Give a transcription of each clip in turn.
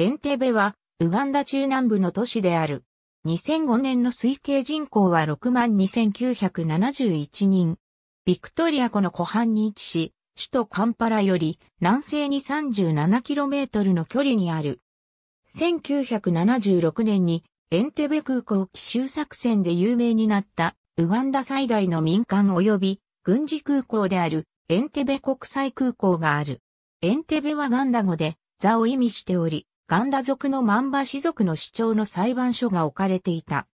エンテベは、ウガンダ中南部の都市である。2005年の推計人口は62,971人。ビクトリア湖の湖畔に位置し、首都カンパラより南西に 37km の距離にある。1976年にエンテベ空港奇襲作戦で有名になったウガンダ最大の民間及び軍事空港であるエンテベ国際空港がある。エンテベはガンダ語で座を意味しており、ガンダ族のマンバ氏族の主張の裁判所が置かれていた。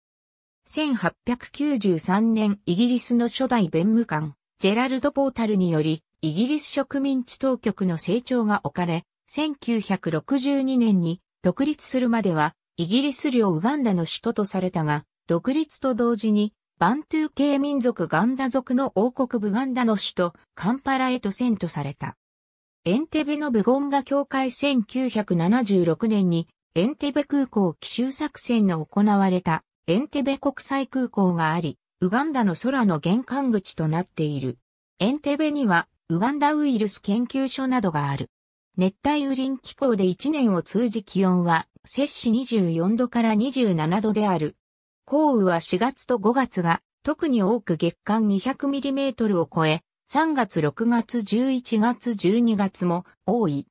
1893年イギリスの初代弁務官、ジェラルド・ポータルにより、イギリス植民地当局の成長が置かれ、1962年に独立するまでは、イギリス領ウガンダの首都とされたが、独立と同時に、バントゥー系民族ガンダ族の王国ブガンダの首都カンパラへと遷都された。エンテベのブゴンガ協会1976年にエンテベ空港奇襲作戦が行われたエンテベ国際空港があり、ウガンダの空の玄関口となっている。エンテベにはウガンダウイルス研究所などがある。熱帯雨林気候で1年を通じ気温は摂氏24度から27度である。降雨は4月と5月が特に多く月間2 0 0トルを超え、3月6月11月12月も多い。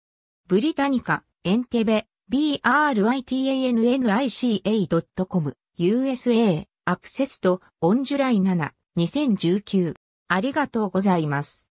ブリタニカ、エンテベ、britannica.com、USA、アクセスとオンジュライ7、2019。ありがとうございます。